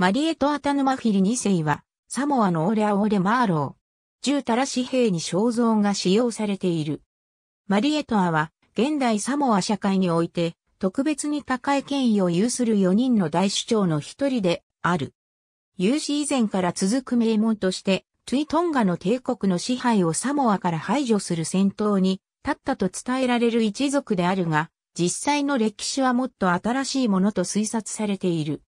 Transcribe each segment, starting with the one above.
マリエト・アタヌマフィリ2世は、サモアのオレア・オレ・マーロー。銃たら紙幣に肖像が使用されている。マリエトアは、現代サモア社会において、特別に高い権威を有する4人の大首長の一人である。有史以前から続く名門として、トゥイトンガの帝国の支配をサモアから排除する戦闘に立ったと伝えられる一族であるが、実際の歴史はもっと新しいものと推察されている。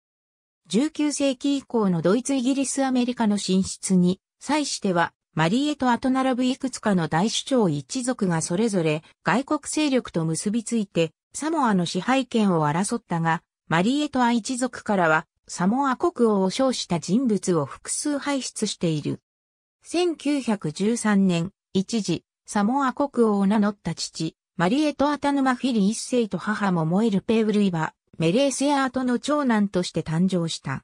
19世紀以降のドイツ・イギリス・アメリカの進出に、際しては、マリエと後並ぶいくつかの大主張一族がそれぞれ外国勢力と結びついて、サモアの支配権を争ったが、マリエトア一族からは、サモア国王を称した人物を複数輩出している。1913年、一時、サモア国王を名乗った父、マリエト・アタヌマ・フィリ一世と母もモエル・ペウルイバ、メレーセアートの長男として誕生した。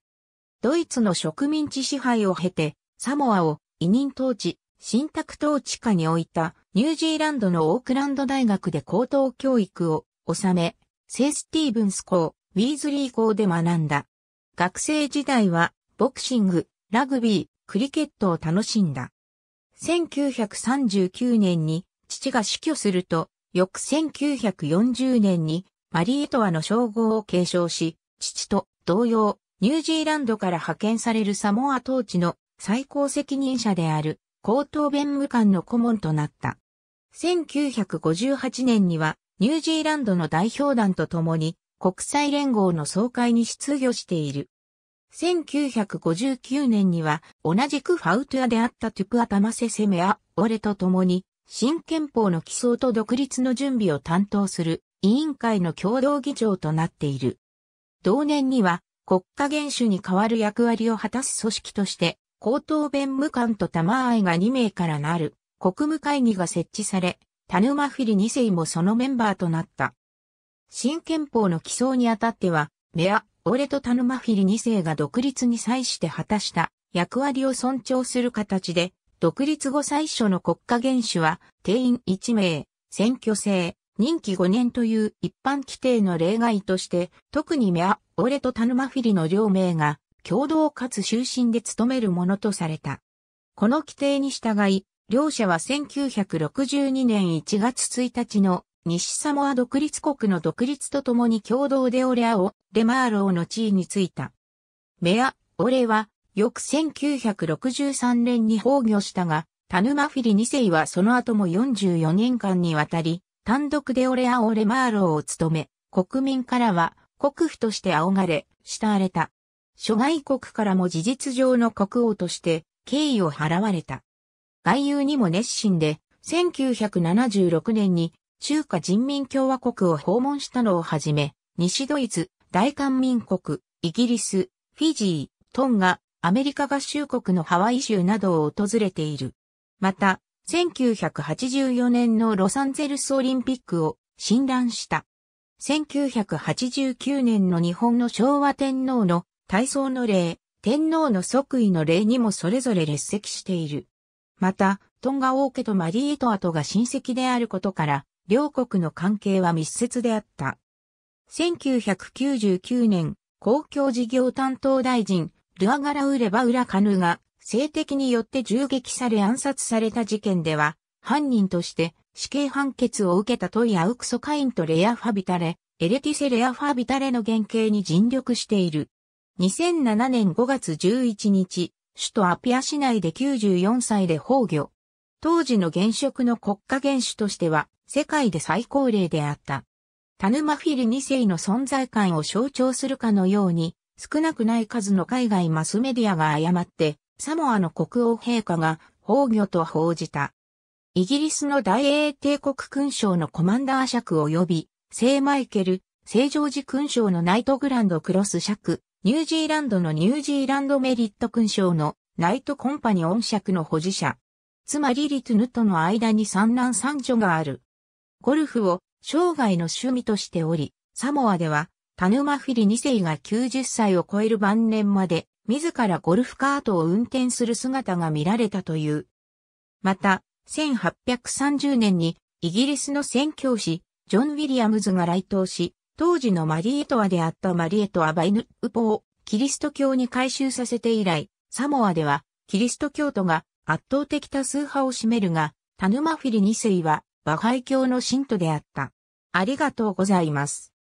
ドイツの植民地支配を経て、サモアを委任統治、信託統治下に置いたニュージーランドのオークランド大学で高等教育を収め、セイスティーブンス校、ウィーズリー校で学んだ。学生時代はボクシング、ラグビー、クリケットを楽しんだ。1939年に父が死去すると、翌1940年にマリエトワの称号を継承し、父と同様、ニュージーランドから派遣されるサモア統治の最高責任者である高等弁務官の顧問となった。1958年にはニュージーランドの代表団と共に国際連合の総会に出魚している。1959年には同じくファウトゥであったトゥプアタマセセメア、俺と共に新憲法の起草と独立の準備を担当する委員会の共同議長となっている。同年には国家元首に代わる役割を果たす組織として、高等弁務官と玉愛が2名からなる国務会議が設置され、田沼フィリ2世もそのメンバーとなった。新憲法の起草にあたっては、メア、俺と田沼フィリ2世が独立に際して果たした役割を尊重する形で、独立後最初の国家元首は定員1名、選挙制、任期5年という一般規定の例外として、特にメア、オレとタヌマフィリの両名が、共同かつ終身で務めるものとされた。この規定に従い、両者は1962年1月1日の西サモア独立国の独立とともに共同でオレアをレマーローの地位についた。メア、オレは、翌1963年に崩御したが、タヌマフィリ2世はその後も44年間にわたり、単独でオレアオレマーローを務め、国民からは国父として仰がれ、慕われた。諸外国からも事実上の国王として敬意を払われた。外遊にも熱心で、1976年に中華人民共和国を訪問したのをはじめ、西ドイツ、大韓民国、イギリス、フィジー、トンガ、アメリカ合衆国のハワイ州などを訪れている。また、1984年のロサンゼルスオリンピックを診断した。1989年の日本の昭和天皇の体操の例、天皇の即位の例にもそれぞれ列席している。また、トンガ王家とマリートアトが親戚であることから、両国の関係は密接であった。1999年、公共事業担当大臣、ルアガラウレバウラカヌが性的によって銃撃され暗殺された事件では、犯人として死刑判決を受けたトイアウクソカインとレアファビタレ、エレティセレアファビタレの原型に尽力している。2007年5月11日、首都アピア市内で94歳で崩御。当時の現職の国家元首としては世界で最高齢であった。タヌマフィリ2世の存在感を象徴するかのように、少なくない数の海外マスメディアが誤って、サモアの国王陛下が崩御と報じた。イギリスの大英帝国勲章のコマンダー尺及び、聖マイケル、聖ジョージ勲章のナイトグランドクロス尺、ニュージーランドのニュージーランドメリット勲章のナイトコンパニオン尺の保持者。つまりリトヌとの間に三男三女がある。ゴルフを生涯の趣味としており、サモアでは、タヌマフィリ2世が90歳を超える晩年まで自らゴルフカートを運転する姿が見られたという。また、1830年にイギリスの宣教師、ジョン・ウィリアムズが来島し、当時のマリエトアであったマリエトア・バイヌ・ウポをキリスト教に改修させて以来、サモアではキリスト教徒が圧倒的多数派を占めるが、タヌマフィリ2世はバハイ教の信徒であった。ありがとうございます。